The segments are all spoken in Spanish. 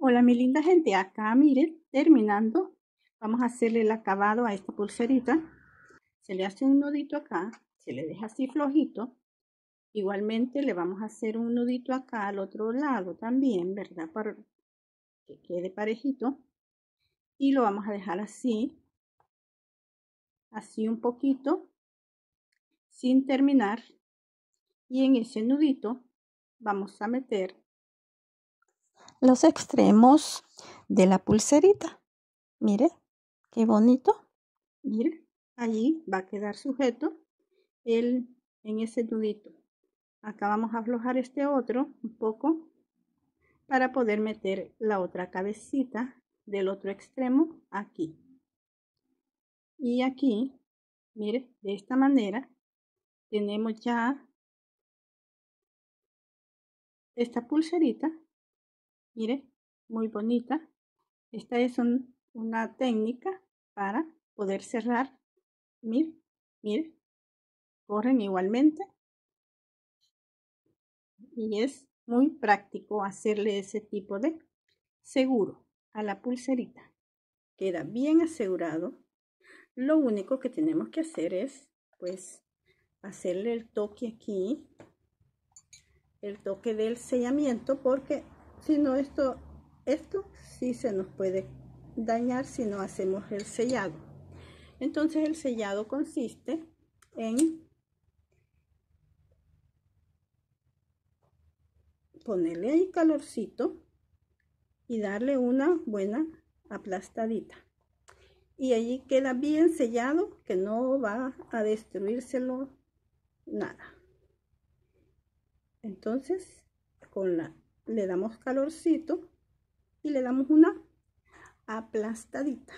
Hola mi linda gente, acá miren, terminando, vamos a hacerle el acabado a esta pulserita. Se le hace un nudito acá, se le deja así flojito. Igualmente le vamos a hacer un nudito acá al otro lado también, ¿verdad? Para que quede parejito. Y lo vamos a dejar así, así un poquito, sin terminar. Y en ese nudito vamos a meter los extremos de la pulserita. Mire, qué bonito. Mire, allí va a quedar sujeto el, en ese dudito. Acá vamos a aflojar este otro un poco para poder meter la otra cabecita del otro extremo aquí. Y aquí, mire, de esta manera tenemos ya esta pulserita mire, muy bonita. Esta es una técnica para poder cerrar. Mire, mire, corren igualmente. Y es muy práctico hacerle ese tipo de seguro a la pulserita. Queda bien asegurado. Lo único que tenemos que hacer es, pues, hacerle el toque aquí, el toque del sellamiento, porque sino esto, esto sí se nos puede dañar si no hacemos el sellado. Entonces el sellado consiste en ponerle ahí calorcito y darle una buena aplastadita. Y allí queda bien sellado que no va a destruírselo nada. Entonces, con la le damos calorcito y le damos una aplastadita.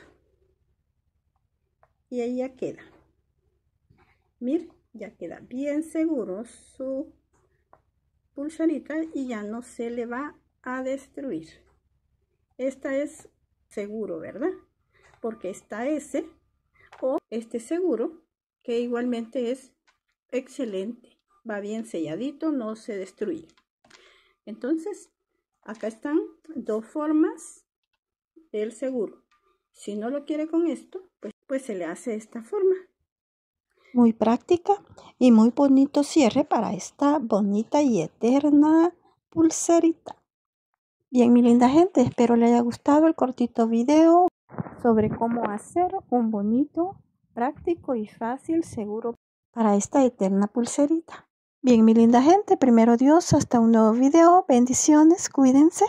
Y ahí ya queda. mir ya queda bien seguro su pulsarita y ya no se le va a destruir. Esta es seguro, ¿verdad? Porque está ese o este seguro que igualmente es excelente. Va bien selladito, no se destruye. Entonces, acá están dos formas del seguro. Si no lo quiere con esto, pues, pues, se le hace esta forma. Muy práctica y muy bonito cierre para esta bonita y eterna pulserita. Bien, mi linda gente, espero le haya gustado el cortito video sobre cómo hacer un bonito, práctico y fácil seguro para esta eterna pulserita. Bien, mi linda gente, primero Dios, hasta un nuevo video. Bendiciones, cuídense.